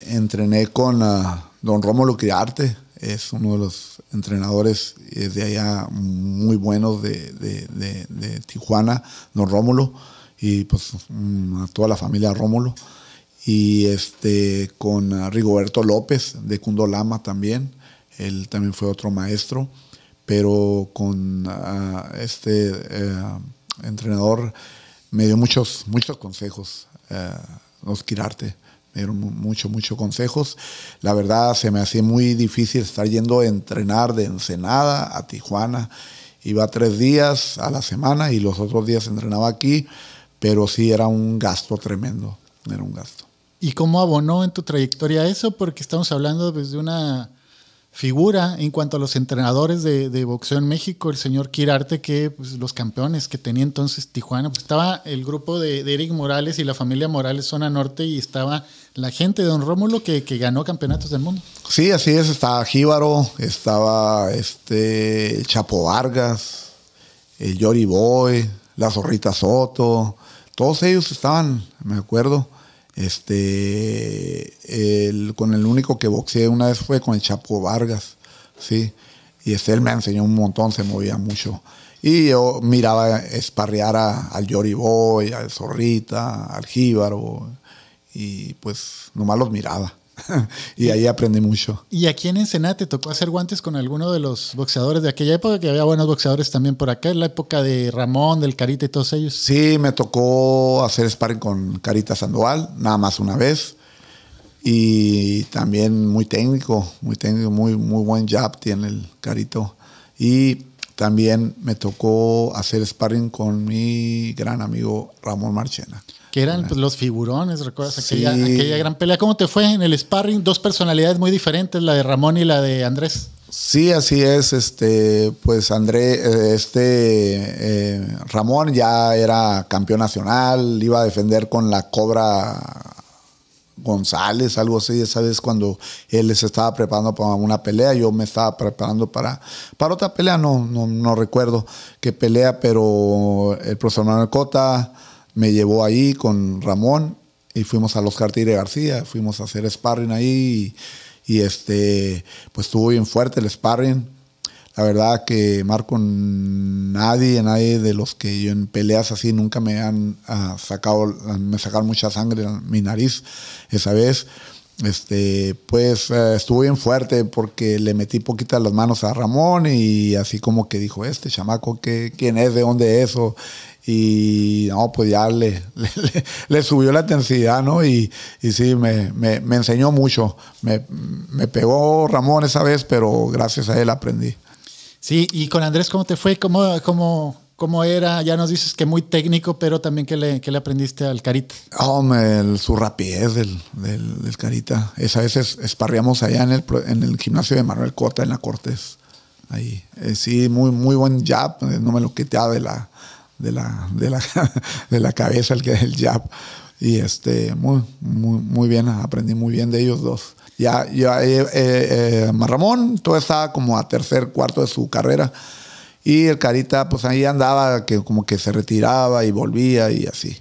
entrené con ah, don Rómulo Quirarte, es uno de los entrenadores de allá muy buenos de, Tijuana, don Rómulo, y pues mm, a toda la familia Rómulo. Y este, con ah, Rigoberto López de Cundolama también, él también fue otro maestro, pero con ah, este eh, entrenador me dio muchos, muchos consejos, los eh, Quirarte dieron muchos, muchos consejos. La verdad se me hacía muy difícil estar yendo a entrenar de Ensenada a Tijuana. Iba tres días a la semana y los otros días entrenaba aquí, pero sí era un gasto tremendo, era un gasto. ¿Y cómo abonó en tu trayectoria eso? Porque estamos hablando desde pues, una figura en cuanto a los entrenadores de, boxeo en México, el señor Kirarte que pues, los campeones que tenía entonces Tijuana, pues, estaba el grupo de, Eric Morales y la familia Morales Zona Norte y estaba la gente de Don Rómulo que, ganó campeonatos del mundo. Sí, así es, estaba Jíbaro, estaba este Chapo Vargas, el Yori Boy, la Zorrita Soto, todos ellos estaban, me acuerdo. Este, con el único que boxeé una vez fue con el Chapo Vargas, ¿sí? Y este, él me enseñó un montón, se movía mucho. Y yo miraba esparrear a, al Yoriboy, al Zorrita, al Jíbaro, y pues nomás los miraba. y ahí aprendí mucho. ¿Y aquí en Ensenada te tocó hacer guantes con alguno de los boxeadores de aquella época? Que había buenos boxeadores también por acá, en la época de Ramón, del Carita y todos ellos. Sí, me tocó hacer sparring con Carita Sandoval, nada más una vez. Y también muy técnico, muy técnico, muy, muy buen jab tiene el Carito. Y también me tocó hacer sparring con mi gran amigo Ramón Marchena. Que eran los figurones, ¿recuerdas aquella, gran pelea? ¿Cómo te fue en el sparring? Dos personalidades muy diferentes, la de Ramón y la de Andrés. Sí, así es. Este, pues Andrés, eh, este eh, Ramón ya era campeón nacional, iba a defender con la Cobra González, algo así, esa vez cuando él se estaba preparando para una pelea, yo me estaba preparando para, para otra pelea, no, no, no recuerdo qué pelea, pero el profesor Manuel Cota me llevó ahí con Ramón y fuimos a los Cartier García, fuimos a hacer sparring ahí y, este, pues estuvo bien fuerte el sparring la verdad que Marco, nadie, nadie de los que yo en peleas así nunca me han ah, sacado, me mucha sangre en mi nariz esa vez. Este, pues estuve eh, estuvo bien fuerte porque le metí poquita las manos a Ramón y así como que dijo, este chamaco, ¿qué, ¿quién es? ¿De dónde es? eso? y no, pues ya le, subió la intensidad, ¿no? Y, y sí, me, me, me enseñó mucho. me, pegó Ramón esa vez, pero gracias a él aprendí. Sí, y con Andrés, ¿cómo te fue? ¿Cómo, cómo, cómo era? Ya nos dices que muy técnico, pero también que le, que le aprendiste al Carita. Hombre, oh, su rapidez del, del, Carita. Es, a veces esparriamos allá en el, en el gimnasio de Manuel Cota, en la Cortés. Ahí. Eh, sí, muy, muy buen jab. Eh, no me lo quitaba de la, de la, de la, de la cabeza el, el jab. Y este, muy, muy, muy bien, aprendí muy bien de ellos dos. Ya, ya eh, eh, Marramón eh, todo estaba como a tercer, cuarto de su carrera. Y el Carita, pues ahí andaba, que como que se retiraba y volvía y así.